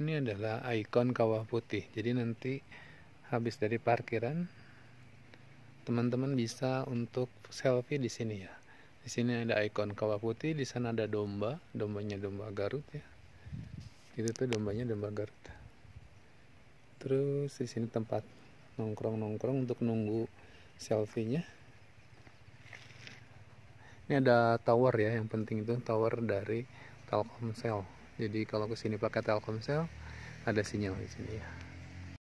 ini adalah ikon kawah putih jadi nanti habis dari parkiran teman-teman bisa untuk selfie di sini ya di sini ada ikon kawah putih di sana ada domba dombanya domba Garut ya itu tuh dombanya domba Garut terus di sini tempat nongkrong nongkrong untuk nunggu selfie-nya ini ada tower ya yang penting itu tower dari Telkomsel jadi kalau kesini pakai Telkomsel ada sinyal di sini ya